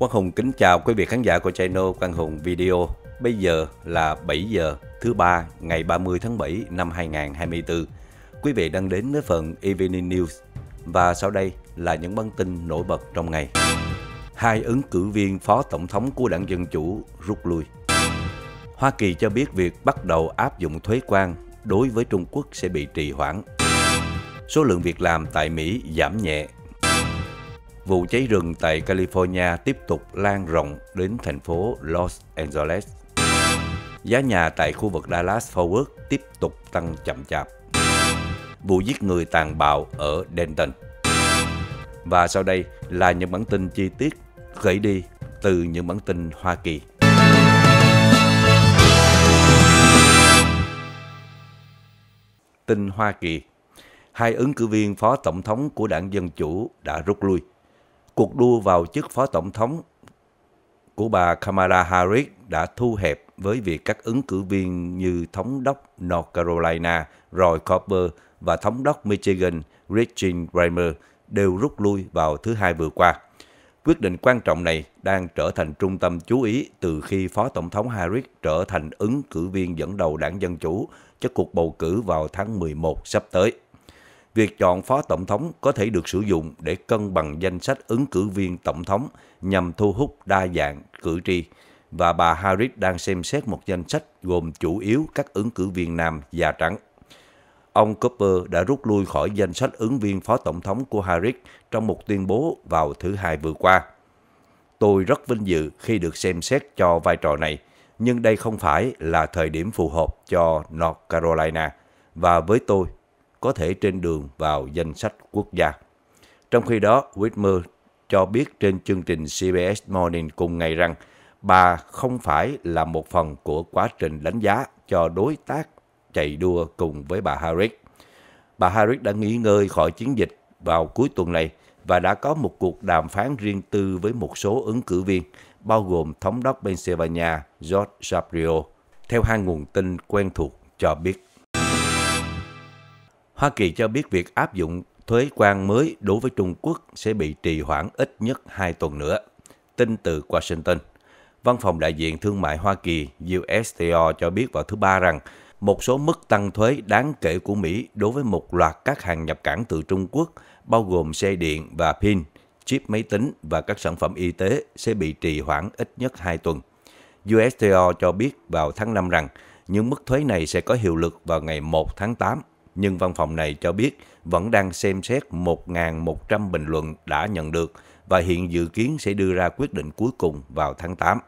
Quang Hùng kính chào quý vị khán giả của channel Quang Hùng Video. Bây giờ là 7 giờ thứ ba ngày 30 tháng 7 năm 2024. Quý vị đang đến với phần Evening News và sau đây là những bản tin nổi bật trong ngày. Hai ứng cử viên phó tổng thống của đảng Dân Chủ rút lui. Hoa Kỳ cho biết việc bắt đầu áp dụng thuế quan đối với Trung Quốc sẽ bị trì hoãn. Số lượng việc làm tại Mỹ giảm nhẹ Vụ cháy rừng tại California tiếp tục lan rộng đến thành phố Los Angeles. Giá nhà tại khu vực Dallas Fort Worth tiếp tục tăng chậm chạp. Vụ giết người tàn bạo ở Denton. Và sau đây là những bản tin chi tiết gửi đi từ những bản tin Hoa Kỳ. Tin Hoa Kỳ hai ứng cử viên phó tổng thống của đảng Dân Chủ đã rút lui cuộc đua vào chức phó tổng thống của bà Kamala Harris đã thu hẹp với việc các ứng cử viên như thống đốc North Carolina Roy Cooper và thống đốc Michigan Gretchen Graham đều rút lui vào thứ hai vừa qua. Quyết định quan trọng này đang trở thành trung tâm chú ý từ khi Phó Tổng thống Harris trở thành ứng cử viên dẫn đầu đảng Dân Chủ cho cuộc bầu cử vào tháng 11 sắp tới việc chọn phó tổng thống có thể được sử dụng để cân bằng danh sách ứng cử viên tổng thống nhằm thu hút đa dạng cử tri và bà Harris đang xem xét một danh sách gồm chủ yếu các ứng cử viên nam da trắng. Ông Cooper đã rút lui khỏi danh sách ứng viên phó tổng thống của Harris trong một tuyên bố vào thứ hai vừa qua. Tôi rất vinh dự khi được xem xét cho vai trò này, nhưng đây không phải là thời điểm phù hợp cho North Carolina. Và với tôi, có thể trên đường vào danh sách quốc gia. Trong khi đó, Whitmer cho biết trên chương trình CBS Morning cùng ngày rằng bà không phải là một phần của quá trình đánh giá cho đối tác chạy đua cùng với bà Harris. Bà Harris đã nghỉ ngơi khỏi chiến dịch vào cuối tuần này và đã có một cuộc đàm phán riêng tư với một số ứng cử viên, bao gồm thống đốc Pennsylvania George Shapiro, theo hai nguồn tin quen thuộc cho biết. Hoa Kỳ cho biết việc áp dụng thuế quan mới đối với Trung Quốc sẽ bị trì hoãn ít nhất 2 tuần nữa. Tin từ Washington. Văn phòng đại diện thương mại Hoa Kỳ USTO cho biết vào thứ Ba rằng một số mức tăng thuế đáng kể của Mỹ đối với một loạt các hàng nhập cảng từ Trung Quốc, bao gồm xe điện và pin, chip máy tính và các sản phẩm y tế sẽ bị trì hoãn ít nhất 2 tuần. USTO cho biết vào tháng 5 rằng những mức thuế này sẽ có hiệu lực vào ngày 1 tháng 8 nhưng văn phòng này cho biết vẫn đang xem xét 1.100 bình luận đã nhận được và hiện dự kiến sẽ đưa ra quyết định cuối cùng vào tháng 8.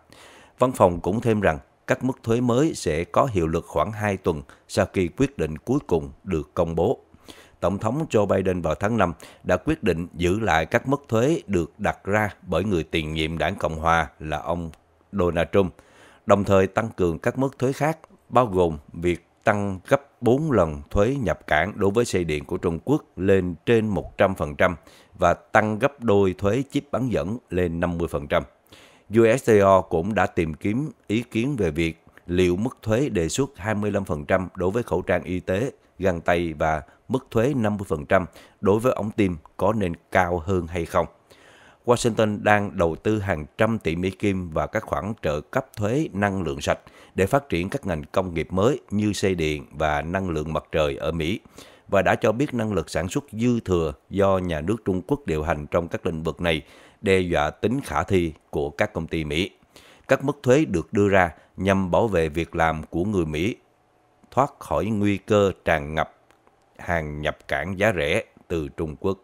Văn phòng cũng thêm rằng các mức thuế mới sẽ có hiệu lực khoảng 2 tuần sau khi quyết định cuối cùng được công bố. Tổng thống Joe Biden vào tháng 5 đã quyết định giữ lại các mức thuế được đặt ra bởi người tiền nhiệm đảng Cộng Hòa là ông Donald Trump, đồng thời tăng cường các mức thuế khác, bao gồm việc tăng gấp 4 lần thuế nhập cảng đối với xe điện của Trung Quốc lên trên 100% và tăng gấp đôi thuế chip bán dẫn lên 50%. USTO cũng đã tìm kiếm ý kiến về việc liệu mức thuế đề xuất 25% đối với khẩu trang y tế, găng tay và mức thuế 50% đối với ống tim có nên cao hơn hay không. Washington đang đầu tư hàng trăm tỷ Mỹ Kim và các khoản trợ cấp thuế năng lượng sạch để phát triển các ngành công nghiệp mới như xây điện và năng lượng mặt trời ở Mỹ và đã cho biết năng lực sản xuất dư thừa do nhà nước Trung Quốc điều hành trong các lĩnh vực này đe dọa tính khả thi của các công ty Mỹ. Các mức thuế được đưa ra nhằm bảo vệ việc làm của người Mỹ thoát khỏi nguy cơ tràn ngập hàng nhập cảng giá rẻ từ Trung Quốc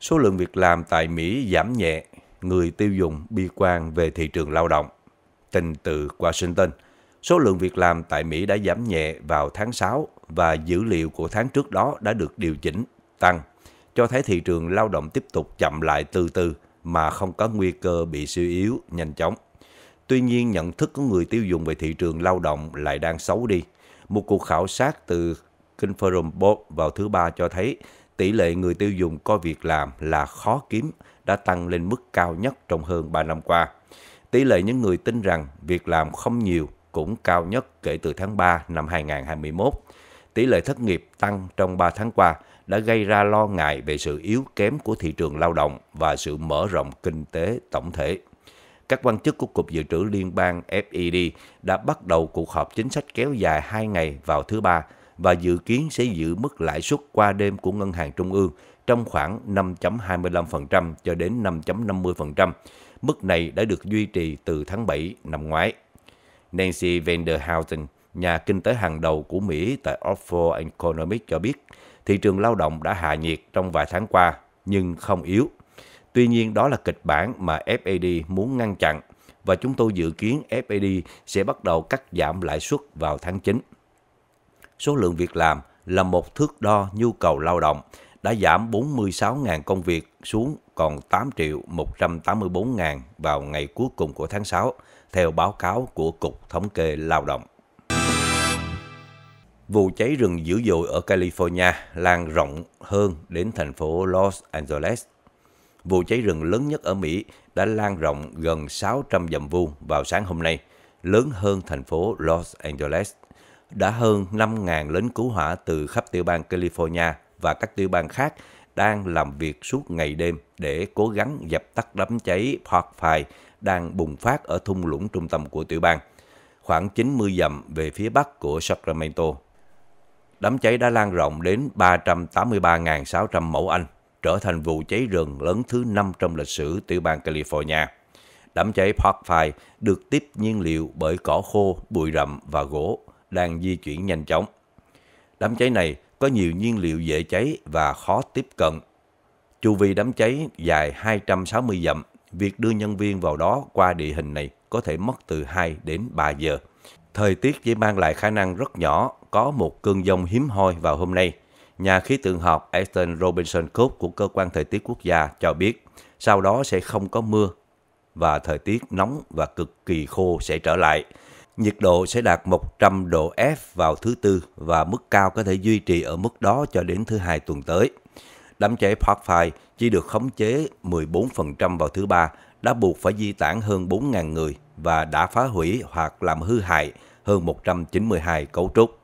số lượng việc làm tại Mỹ giảm nhẹ, người tiêu dùng bi quan về thị trường lao động. Tình từ Washington, số lượng việc làm tại Mỹ đã giảm nhẹ vào tháng 6 và dữ liệu của tháng trước đó đã được điều chỉnh, tăng, cho thấy thị trường lao động tiếp tục chậm lại từ từ mà không có nguy cơ bị suy yếu nhanh chóng. Tuy nhiên, nhận thức của người tiêu dùng về thị trường lao động lại đang xấu đi. Một cuộc khảo sát từ Conference Board vào thứ ba cho thấy tỷ lệ người tiêu dùng có việc làm là khó kiếm đã tăng lên mức cao nhất trong hơn 3 năm qua. Tỷ lệ những người tin rằng việc làm không nhiều cũng cao nhất kể từ tháng 3 năm 2021. Tỷ lệ thất nghiệp tăng trong 3 tháng qua đã gây ra lo ngại về sự yếu kém của thị trường lao động và sự mở rộng kinh tế tổng thể. Các quan chức của Cục Dự trữ Liên bang FED đã bắt đầu cuộc họp chính sách kéo dài 2 ngày vào thứ Ba và dự kiến sẽ giữ mức lãi suất qua đêm của Ngân hàng Trung ương trong khoảng 5.25% cho đến 5.50%. Mức này đã được duy trì từ tháng 7 năm ngoái. Nancy Vanderhausen, nhà kinh tế hàng đầu của Mỹ tại Oxford Economics cho biết, thị trường lao động đã hạ nhiệt trong vài tháng qua nhưng không yếu. Tuy nhiên đó là kịch bản mà FED muốn ngăn chặn và chúng tôi dự kiến FED sẽ bắt đầu cắt giảm lãi suất vào tháng 9 số lượng việc làm là một thước đo nhu cầu lao động đã giảm 46.000 công việc xuống còn 8 triệu 184 000 vào ngày cuối cùng của tháng 6, theo báo cáo của Cục Thống kê Lao động. Vụ cháy rừng dữ dội ở California lan rộng hơn đến thành phố Los Angeles. Vụ cháy rừng lớn nhất ở Mỹ đã lan rộng gần 600 dặm vuông vào sáng hôm nay, lớn hơn thành phố Los Angeles đã hơn 5.000 lính cứu hỏa từ khắp tiểu bang California và các tiểu bang khác đang làm việc suốt ngày đêm để cố gắng dập tắt đám cháy Park Fire đang bùng phát ở thung lũng trung tâm của tiểu bang, khoảng 90 dặm về phía bắc của Sacramento. Đám cháy đã lan rộng đến 383.600 mẫu Anh, trở thành vụ cháy rừng lớn thứ 5 trong lịch sử tiểu bang California. Đám cháy Park Fire được tiếp nhiên liệu bởi cỏ khô, bụi rậm và gỗ đang di chuyển nhanh chóng. Đám cháy này có nhiều nhiên liệu dễ cháy và khó tiếp cận. Chu vi đám cháy dài 260 dặm, việc đưa nhân viên vào đó qua địa hình này có thể mất từ 2 đến 3 giờ. Thời tiết chỉ mang lại khả năng rất nhỏ có một cơn giông hiếm hoi vào hôm nay. Nhà khí tượng học Aston Robinson Cook của Cơ quan Thời tiết Quốc gia cho biết sau đó sẽ không có mưa và thời tiết nóng và cực kỳ khô sẽ trở lại nhiệt độ sẽ đạt 100 độ F vào thứ Tư và mức cao có thể duy trì ở mức đó cho đến thứ Hai tuần tới. Đám cháy Park Fire chỉ được khống chế 14% vào thứ Ba, đã buộc phải di tản hơn 4.000 người và đã phá hủy hoặc làm hư hại hơn 192 cấu trúc.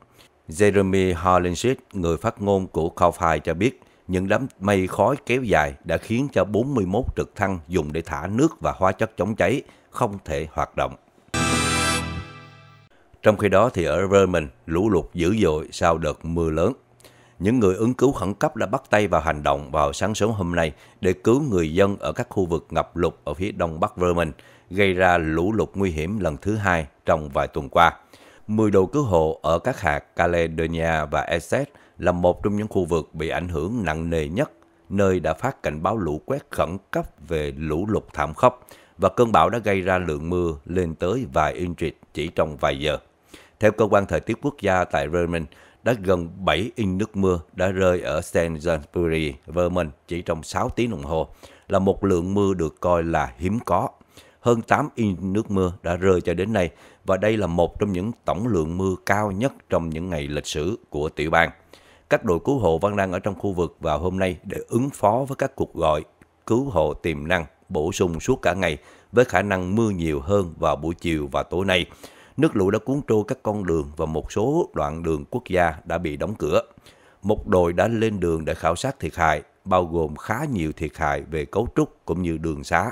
Jeremy Hollinshead, người phát ngôn của Calfire cho biết, những đám mây khói kéo dài đã khiến cho 41 trực thăng dùng để thả nước và hóa chất chống cháy không thể hoạt động. Trong khi đó thì ở Vermont lũ lụt dữ dội sau đợt mưa lớn. Những người ứng cứu khẩn cấp đã bắt tay vào hành động vào sáng sớm hôm nay để cứu người dân ở các khu vực ngập lụt ở phía đông bắc Vermont gây ra lũ lụt nguy hiểm lần thứ hai trong vài tuần qua. 10 đội cứu hộ ở các hạt Caledonia và Essex là một trong những khu vực bị ảnh hưởng nặng nề nhất, nơi đã phát cảnh báo lũ quét khẩn cấp về lũ lụt thảm khốc và cơn bão đã gây ra lượng mưa lên tới vài inch chỉ trong vài giờ. Theo cơ quan thời tiết quốc gia tại Vermont, đã gần 7 inch nước mưa đã rơi ở St. Johnsbury, Vermont chỉ trong 6 tiếng đồng hồ, là một lượng mưa được coi là hiếm có. Hơn 8 inch nước mưa đã rơi cho đến nay và đây là một trong những tổng lượng mưa cao nhất trong những ngày lịch sử của tiểu bang. Các đội cứu hộ vẫn đang ở trong khu vực vào hôm nay để ứng phó với các cuộc gọi cứu hộ tiềm năng bổ sung suốt cả ngày với khả năng mưa nhiều hơn vào buổi chiều và tối nay nước lũ đã cuốn trôi các con đường và một số đoạn đường quốc gia đã bị đóng cửa. Một đội đã lên đường để khảo sát thiệt hại, bao gồm khá nhiều thiệt hại về cấu trúc cũng như đường xá.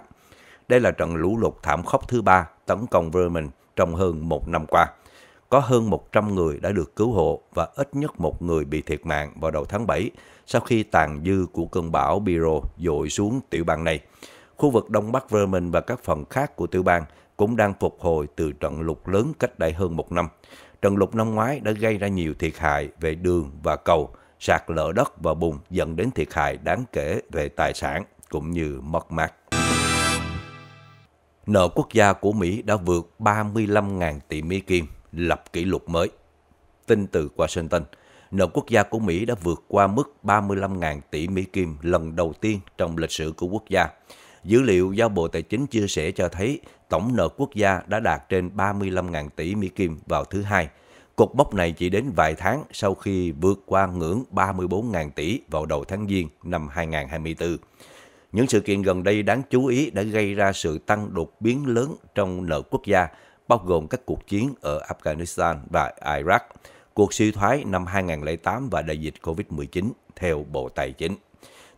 Đây là trận lũ lụt thảm khốc thứ ba tấn công Bremen trong hơn một năm qua. Có hơn 100 người đã được cứu hộ và ít nhất một người bị thiệt mạng vào đầu tháng 7 sau khi tàn dư của cơn bão Biro dội xuống tiểu bang này. Khu vực Đông Bắc Bremen và các phần khác của tiểu bang cũng đang phục hồi từ trận lụt lớn cách đây hơn một năm. Trận lụt năm ngoái đã gây ra nhiều thiệt hại về đường và cầu, sạt lở đất và bùn dẫn đến thiệt hại đáng kể về tài sản cũng như mất mát. Nợ quốc gia của Mỹ đã vượt 35.000 tỷ Mỹ Kim, lập kỷ lục mới. Tin từ Washington, nợ quốc gia của Mỹ đã vượt qua mức 35.000 tỷ Mỹ Kim lần đầu tiên trong lịch sử của quốc gia. Dữ liệu do Bộ Tài chính chia sẻ cho thấy tổng nợ quốc gia đã đạt trên 35.000 tỷ Mỹ Kim vào thứ hai. Cột mốc này chỉ đến vài tháng sau khi vượt qua ngưỡng 34.000 tỷ vào đầu tháng Giêng năm 2024. Những sự kiện gần đây đáng chú ý đã gây ra sự tăng đột biến lớn trong nợ quốc gia, bao gồm các cuộc chiến ở Afghanistan và Iraq, cuộc suy thoái năm 2008 và đại dịch COVID-19, theo Bộ Tài chính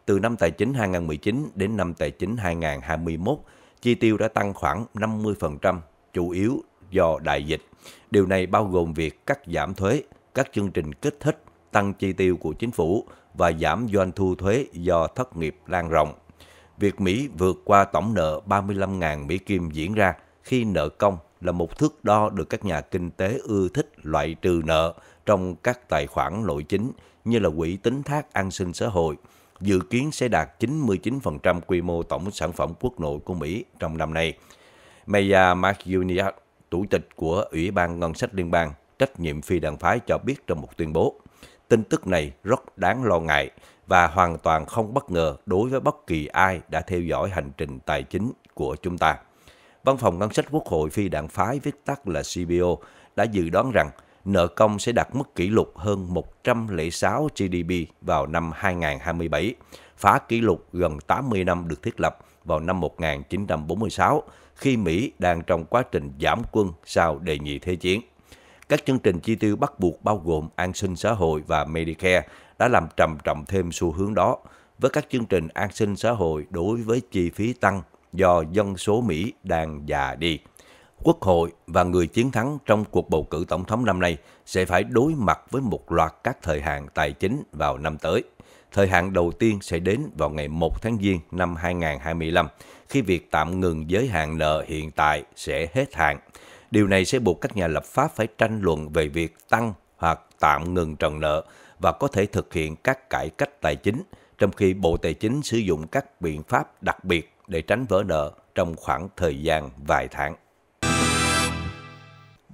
từ năm tài chính 2019 đến năm tài chính 2021, chi tiêu đã tăng khoảng 50%, chủ yếu do đại dịch. Điều này bao gồm việc cắt giảm thuế, các chương trình kích thích, tăng chi tiêu của chính phủ và giảm doanh thu thuế do thất nghiệp lan rộng. Việc Mỹ vượt qua tổng nợ 35.000 Mỹ Kim diễn ra khi nợ công là một thước đo được các nhà kinh tế ưa thích loại trừ nợ trong các tài khoản nội chính như là quỹ tính thác an sinh xã hội – dự kiến sẽ đạt 99% quy mô tổng sản phẩm quốc nội của Mỹ trong năm nay. Maya McGunigal, Chủ tịch của Ủy ban Ngân sách Liên bang, trách nhiệm phi đảng phái cho biết trong một tuyên bố. Tin tức này rất đáng lo ngại và hoàn toàn không bất ngờ đối với bất kỳ ai đã theo dõi hành trình tài chính của chúng ta. Văn phòng Ngân sách Quốc hội phi đảng phái viết tắt là CBO đã dự đoán rằng nợ công sẽ đạt mức kỷ lục hơn 106 GDP vào năm 2027, phá kỷ lục gần 80 năm được thiết lập vào năm 1946 khi Mỹ đang trong quá trình giảm quân sau đề nghị thế chiến. Các chương trình chi tiêu bắt buộc bao gồm an sinh xã hội và Medicare đã làm trầm trọng thêm xu hướng đó, với các chương trình an sinh xã hội đối với chi phí tăng do dân số Mỹ đang già đi. Quốc hội và người chiến thắng trong cuộc bầu cử tổng thống năm nay sẽ phải đối mặt với một loạt các thời hạn tài chính vào năm tới. Thời hạn đầu tiên sẽ đến vào ngày 1 tháng Giêng năm 2025, khi việc tạm ngừng giới hạn nợ hiện tại sẽ hết hạn. Điều này sẽ buộc các nhà lập pháp phải tranh luận về việc tăng hoặc tạm ngừng trần nợ và có thể thực hiện các cải cách tài chính, trong khi Bộ Tài chính sử dụng các biện pháp đặc biệt để tránh vỡ nợ trong khoảng thời gian vài tháng.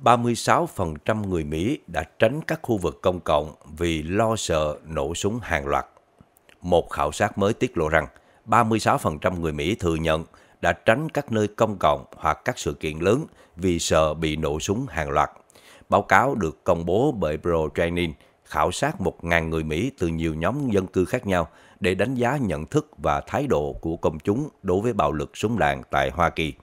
36% người Mỹ đã tránh các khu vực công cộng vì lo sợ nổ súng hàng loạt. Một khảo sát mới tiết lộ rằng 36% người Mỹ thừa nhận đã tránh các nơi công cộng hoặc các sự kiện lớn vì sợ bị nổ súng hàng loạt. Báo cáo được công bố bởi Pro khảo sát 1.000 người Mỹ từ nhiều nhóm dân cư khác nhau để đánh giá nhận thức và thái độ của công chúng đối với bạo lực súng đạn tại Hoa Kỳ.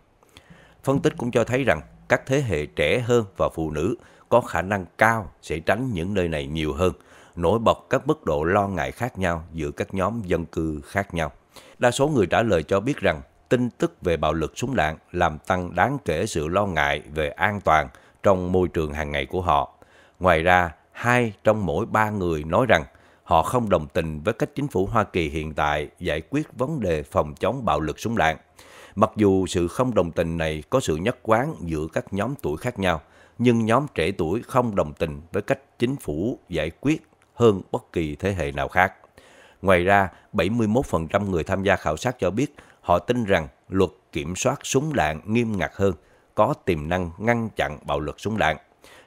Phân tích cũng cho thấy rằng các thế hệ trẻ hơn và phụ nữ có khả năng cao sẽ tránh những nơi này nhiều hơn, nổi bật các mức độ lo ngại khác nhau giữa các nhóm dân cư khác nhau. Đa số người trả lời cho biết rằng tin tức về bạo lực súng đạn làm tăng đáng kể sự lo ngại về an toàn trong môi trường hàng ngày của họ. Ngoài ra, hai trong mỗi ba người nói rằng họ không đồng tình với cách chính phủ Hoa Kỳ hiện tại giải quyết vấn đề phòng chống bạo lực súng đạn. Mặc dù sự không đồng tình này có sự nhất quán giữa các nhóm tuổi khác nhau, nhưng nhóm trẻ tuổi không đồng tình với cách chính phủ giải quyết hơn bất kỳ thế hệ nào khác. Ngoài ra, 71% người tham gia khảo sát cho biết họ tin rằng luật kiểm soát súng đạn nghiêm ngặt hơn có tiềm năng ngăn chặn bạo lực súng đạn.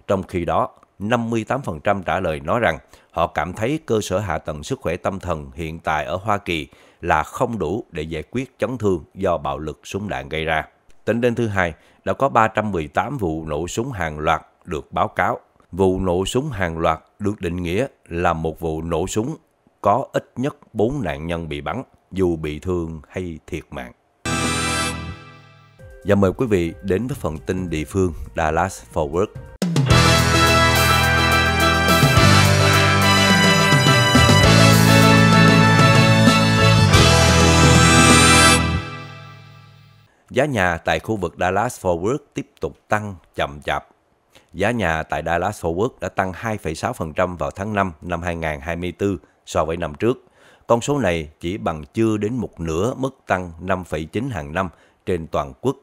Trong khi đó, 58% trả lời nói rằng họ cảm thấy cơ sở hạ tầng sức khỏe tâm thần hiện tại ở Hoa Kỳ là không đủ để giải quyết chấn thương do bạo lực súng đạn gây ra. Tính đến thứ hai, đã có 318 vụ nổ súng hàng loạt được báo cáo. Vụ nổ súng hàng loạt được định nghĩa là một vụ nổ súng có ít nhất 4 nạn nhân bị bắn, dù bị thương hay thiệt mạng. Và mời quý vị đến với phần tin địa phương Dallas Forward Giá nhà tại khu vực Dallas-Fort Worth tiếp tục tăng chậm chạp. Giá nhà tại Dallas-Fort Worth đã tăng 2,6% vào tháng 5 năm 2024 so với năm trước. Con số này chỉ bằng chưa đến một nửa mức tăng 5,9 hàng năm trên toàn quốc.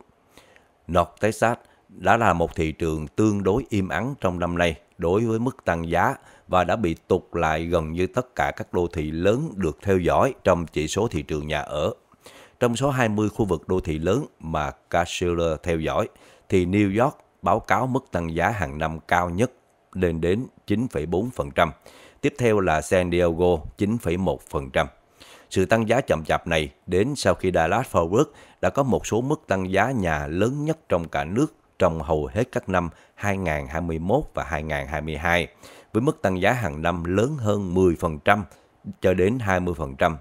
North Texas đã là một thị trường tương đối im ắng trong năm nay đối với mức tăng giá và đã bị tụt lại gần như tất cả các đô thị lớn được theo dõi trong chỉ số thị trường nhà ở trong số 20 khu vực đô thị lớn mà Cashler theo dõi, thì New York báo cáo mức tăng giá hàng năm cao nhất lên đến 9,4%. Tiếp theo là San Diego 9,1%. Sự tăng giá chậm chạp này đến sau khi Dallas Forward đã có một số mức tăng giá nhà lớn nhất trong cả nước trong hầu hết các năm 2021 và 2022, với mức tăng giá hàng năm lớn hơn 10% cho đến 20%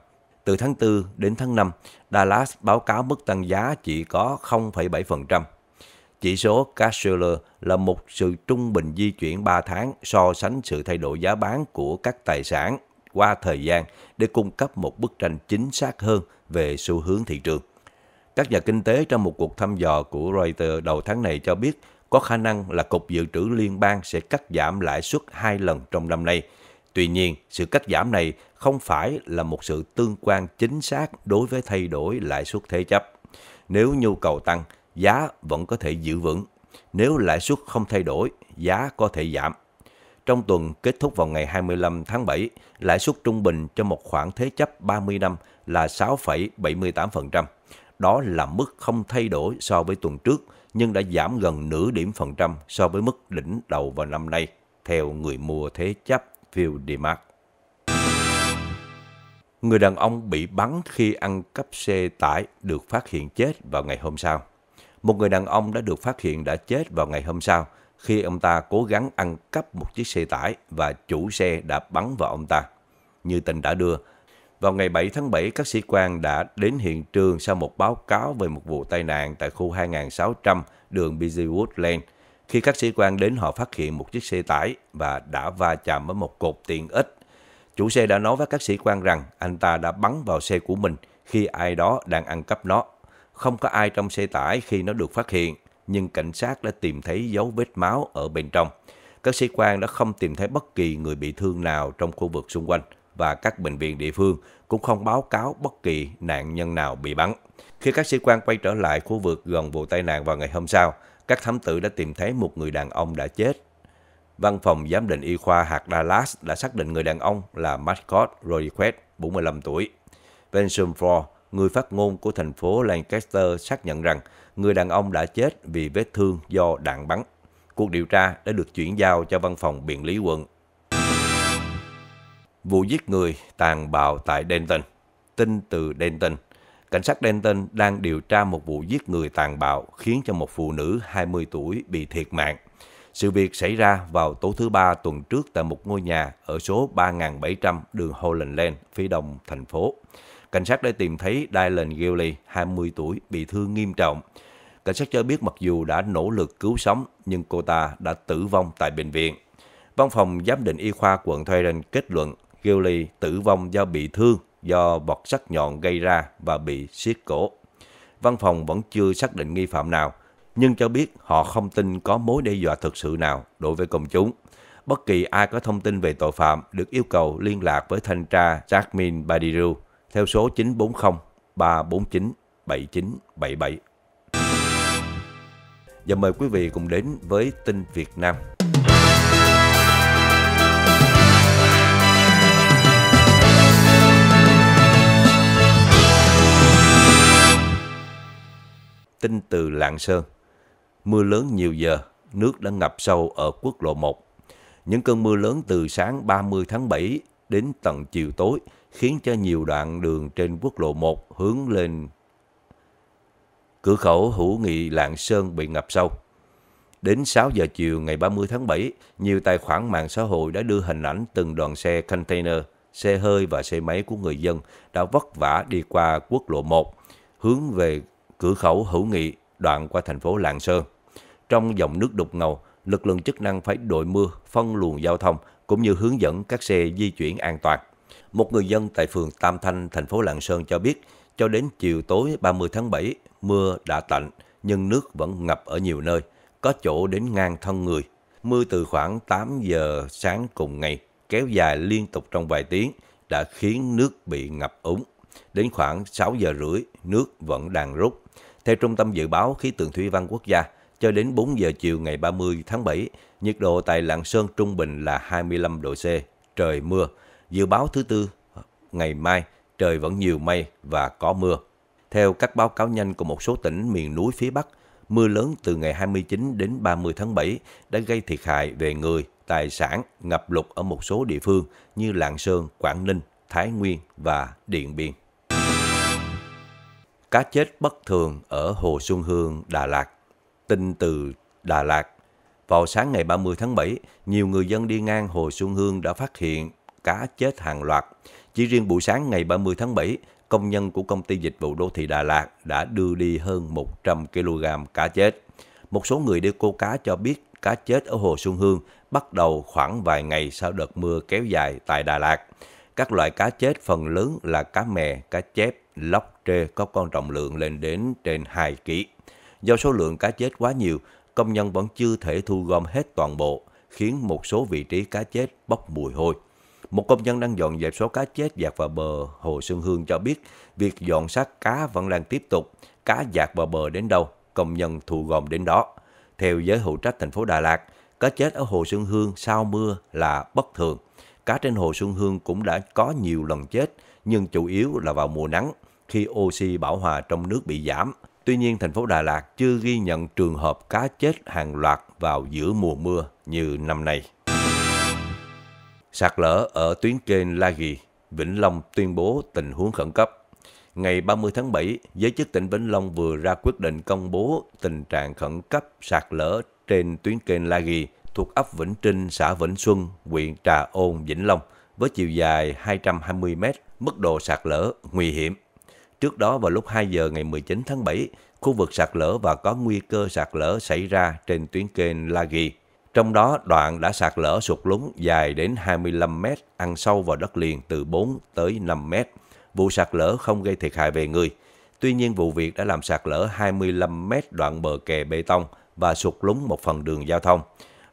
từ tháng 4 đến tháng 5, Dallas báo cáo mức tăng giá chỉ có 0,7%. Chỉ số Cashler là một sự trung bình di chuyển 3 tháng so sánh sự thay đổi giá bán của các tài sản qua thời gian để cung cấp một bức tranh chính xác hơn về xu hướng thị trường. Các nhà kinh tế trong một cuộc thăm dò của Reuters đầu tháng này cho biết có khả năng là Cục Dự trữ Liên bang sẽ cắt giảm lãi suất hai lần trong năm nay. Tuy nhiên, sự cắt giảm này không phải là một sự tương quan chính xác đối với thay đổi lãi suất thế chấp. Nếu nhu cầu tăng, giá vẫn có thể giữ vững. Nếu lãi suất không thay đổi, giá có thể giảm. Trong tuần kết thúc vào ngày 25 tháng 7, lãi suất trung bình cho một khoản thế chấp 30 năm là 6,78%. Đó là mức không thay đổi so với tuần trước, nhưng đã giảm gần nửa điểm phần trăm so với mức đỉnh đầu vào năm nay, theo người mua thế chấp Phil Demark. Người đàn ông bị bắn khi ăn cắp xe tải được phát hiện chết vào ngày hôm sau. Một người đàn ông đã được phát hiện đã chết vào ngày hôm sau khi ông ta cố gắng ăn cắp một chiếc xe tải và chủ xe đã bắn vào ông ta. Như tình đã đưa, vào ngày 7 tháng 7, các sĩ quan đã đến hiện trường sau một báo cáo về một vụ tai nạn tại khu 2600 đường Busywood Lane. Khi các sĩ quan đến họ phát hiện một chiếc xe tải và đã va chạm với một cột tiện ích Chủ xe đã nói với các sĩ quan rằng anh ta đã bắn vào xe của mình khi ai đó đang ăn cắp nó. Không có ai trong xe tải khi nó được phát hiện, nhưng cảnh sát đã tìm thấy dấu vết máu ở bên trong. Các sĩ quan đã không tìm thấy bất kỳ người bị thương nào trong khu vực xung quanh và các bệnh viện địa phương cũng không báo cáo bất kỳ nạn nhân nào bị bắn. Khi các sĩ quan quay trở lại khu vực gần vụ tai nạn vào ngày hôm sau, các thám tử đã tìm thấy một người đàn ông đã chết Văn phòng Giám định Y khoa hạt Dallas đã xác định người đàn ông là Mascot Rodriguez, 45 tuổi. Benson Ford, người phát ngôn của thành phố Lancaster xác nhận rằng người đàn ông đã chết vì vết thương do đạn bắn. Cuộc điều tra đã được chuyển giao cho văn phòng biện lý quận. Vụ giết người tàn bạo tại Denton Tin từ Denton Cảnh sát Denton đang điều tra một vụ giết người tàn bạo khiến cho một phụ nữ 20 tuổi bị thiệt mạng sự việc xảy ra vào tối thứ ba tuần trước tại một ngôi nhà ở số 3700 đường Holland Lane, phía đông thành phố. Cảnh sát đã tìm thấy Dylan Gilly, 20 tuổi, bị thương nghiêm trọng. Cảnh sát cho biết mặc dù đã nỗ lực cứu sống, nhưng cô ta đã tử vong tại bệnh viện. Văn phòng giám định y khoa quận Thailand kết luận Gilly tử vong do bị thương do bọt sắc nhọn gây ra và bị siết cổ. Văn phòng vẫn chưa xác định nghi phạm nào nhưng cho biết họ không tin có mối đe dọa thực sự nào đối với công chúng. Bất kỳ ai có thông tin về tội phạm được yêu cầu liên lạc với thanh tra Jasmine Badiru theo số 940 349 7977. Và mời quý vị cùng đến với tin Việt Nam. tin từ Lạng Sơn. Mưa lớn nhiều giờ, nước đã ngập sâu ở quốc lộ 1. Những cơn mưa lớn từ sáng 30 tháng 7 đến tận chiều tối khiến cho nhiều đoạn đường trên quốc lộ 1 hướng lên cửa khẩu hữu nghị Lạng Sơn bị ngập sâu. Đến 6 giờ chiều ngày 30 tháng 7, nhiều tài khoản mạng xã hội đã đưa hình ảnh từng đoàn xe container, xe hơi và xe máy của người dân đã vất vả đi qua quốc lộ 1, hướng về cửa khẩu hữu nghị đoạn qua thành phố Lạng Sơn. Trong dòng nước đục ngầu, lực lượng chức năng phải đội mưa, phân luồng giao thông cũng như hướng dẫn các xe di chuyển an toàn. Một người dân tại phường Tam Thanh, thành phố Lạng Sơn cho biết, cho đến chiều tối 30 tháng 7, mưa đã tạnh nhưng nước vẫn ngập ở nhiều nơi, có chỗ đến ngang thân người. Mưa từ khoảng 8 giờ sáng cùng ngày kéo dài liên tục trong vài tiếng đã khiến nước bị ngập úng. Đến khoảng 6 giờ rưỡi, nước vẫn đang rút. Theo Trung tâm Dự báo Khí tượng Thủy văn Quốc gia, cho đến 4 giờ chiều ngày 30 tháng 7, nhiệt độ tại Lạng Sơn trung bình là 25 độ C, trời mưa. Dự báo thứ tư ngày mai, trời vẫn nhiều mây và có mưa. Theo các báo cáo nhanh của một số tỉnh miền núi phía Bắc, mưa lớn từ ngày 29 đến 30 tháng 7 đã gây thiệt hại về người, tài sản, ngập lụt ở một số địa phương như Lạng Sơn, Quảng Ninh, Thái Nguyên và Điện Biên. Cá chết bất thường ở Hồ Xuân Hương, Đà Lạt Tin từ Đà Lạt Vào sáng ngày 30 tháng 7, nhiều người dân đi ngang Hồ Xuân Hương đã phát hiện cá chết hàng loạt. Chỉ riêng buổi sáng ngày 30 tháng 7, công nhân của công ty dịch vụ đô thị Đà Lạt đã đưa đi hơn 100 kg cá chết. Một số người đi câu cá cho biết cá chết ở Hồ Xuân Hương bắt đầu khoảng vài ngày sau đợt mưa kéo dài tại Đà Lạt. Các loại cá chết phần lớn là cá mè, cá chép, lóc trê có con trọng lượng lên đến trên 2 kg. Do số lượng cá chết quá nhiều, công nhân vẫn chưa thể thu gom hết toàn bộ, khiến một số vị trí cá chết bốc mùi hôi. Một công nhân đang dọn dẹp số cá chết dạt vào bờ Hồ Xuân Hương cho biết, việc dọn xác cá vẫn đang tiếp tục, cá dạt vào bờ đến đâu, công nhân thu gom đến đó. Theo giới hữu trách thành phố Đà Lạt, cá chết ở Hồ Xuân Hương sau mưa là bất thường. Cá trên Hồ Xuân Hương cũng đã có nhiều lần chết, nhưng chủ yếu là vào mùa nắng, khi oxy bảo hòa trong nước bị giảm, Tuy nhiên, thành phố Đà Lạt chưa ghi nhận trường hợp cá chết hàng loạt vào giữa mùa mưa như năm nay. Sạt lở ở tuyến kênh La Ghi, Vĩnh Long tuyên bố tình huống khẩn cấp. Ngày 30 tháng 7, giới chức tỉnh Vĩnh Long vừa ra quyết định công bố tình trạng khẩn cấp sạt lở trên tuyến kênh La Ghi thuộc ấp Vĩnh Trinh, xã Vĩnh Xuân, huyện Trà Ôn, Vĩnh Long với chiều dài 220 m, mức độ sạt lở nguy hiểm. Trước đó vào lúc 2 giờ ngày 19 tháng 7, khu vực sạt lở và có nguy cơ sạt lở xảy ra trên tuyến kênh Lagi. Trong đó, đoạn đã sạt lở sụt lún dài đến 25 mét, ăn sâu vào đất liền từ 4 tới 5 mét. Vụ sạt lở không gây thiệt hại về người. Tuy nhiên, vụ việc đã làm sạt lở 25 mét đoạn bờ kè bê tông và sụt lún một phần đường giao thông.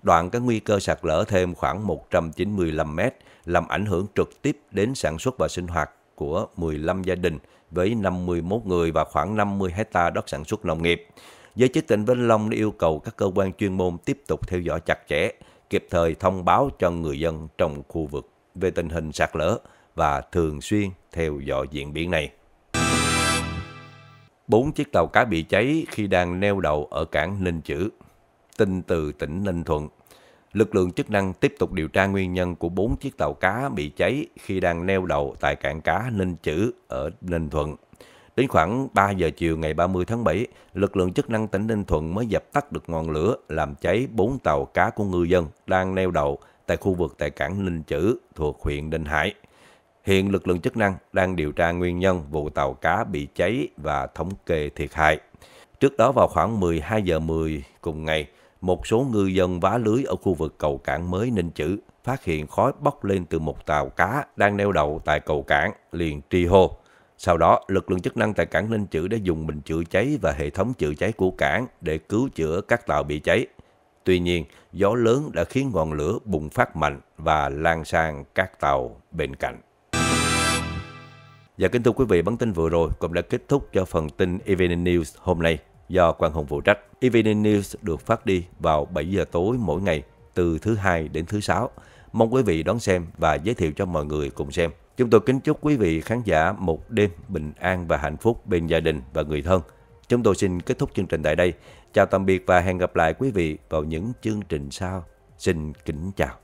Đoạn có nguy cơ sạt lở thêm khoảng 195 mét, làm ảnh hưởng trực tiếp đến sản xuất và sinh hoạt của 15 gia đình, với 51 người và khoảng 50 hecta đất sản xuất nông nghiệp. Giới chức tỉnh Vĩnh Long đã yêu cầu các cơ quan chuyên môn tiếp tục theo dõi chặt chẽ, kịp thời thông báo cho người dân trong khu vực về tình hình sạt lở và thường xuyên theo dõi diễn biến này. Bốn chiếc tàu cá bị cháy khi đang neo đậu ở cảng Ninh Chữ. Tin từ tỉnh Ninh Thuận lực lượng chức năng tiếp tục điều tra nguyên nhân của 4 chiếc tàu cá bị cháy khi đang neo đậu tại cảng cá Ninh Chữ ở Ninh Thuận. Đến khoảng 3 giờ chiều ngày 30 tháng 7, lực lượng chức năng tỉnh Ninh Thuận mới dập tắt được ngọn lửa làm cháy 4 tàu cá của ngư dân đang neo đậu tại khu vực tại cảng Ninh Chữ thuộc huyện Ninh Hải. Hiện lực lượng chức năng đang điều tra nguyên nhân vụ tàu cá bị cháy và thống kê thiệt hại. Trước đó vào khoảng 12 giờ 10 cùng ngày, một số ngư dân vá lưới ở khu vực cầu cảng mới Ninh Chữ phát hiện khói bốc lên từ một tàu cá đang neo đậu tại cầu cảng, liền tri hô. Sau đó, lực lượng chức năng tại cảng Ninh Chữ đã dùng bình chữa cháy và hệ thống chữa cháy của cảng để cứu chữa các tàu bị cháy. Tuy nhiên, gió lớn đã khiến ngọn lửa bùng phát mạnh và lan sang các tàu bên cạnh. Và kính thưa quý vị, bản tin vừa rồi cũng đã kết thúc cho phần tin Evening News hôm nay do Quang Hùng phụ trách. Evening News được phát đi vào 7 giờ tối mỗi ngày từ thứ hai đến thứ sáu. Mong quý vị đón xem và giới thiệu cho mọi người cùng xem. Chúng tôi kính chúc quý vị khán giả một đêm bình an và hạnh phúc bên gia đình và người thân. Chúng tôi xin kết thúc chương trình tại đây. Chào tạm biệt và hẹn gặp lại quý vị vào những chương trình sau. Xin kính chào.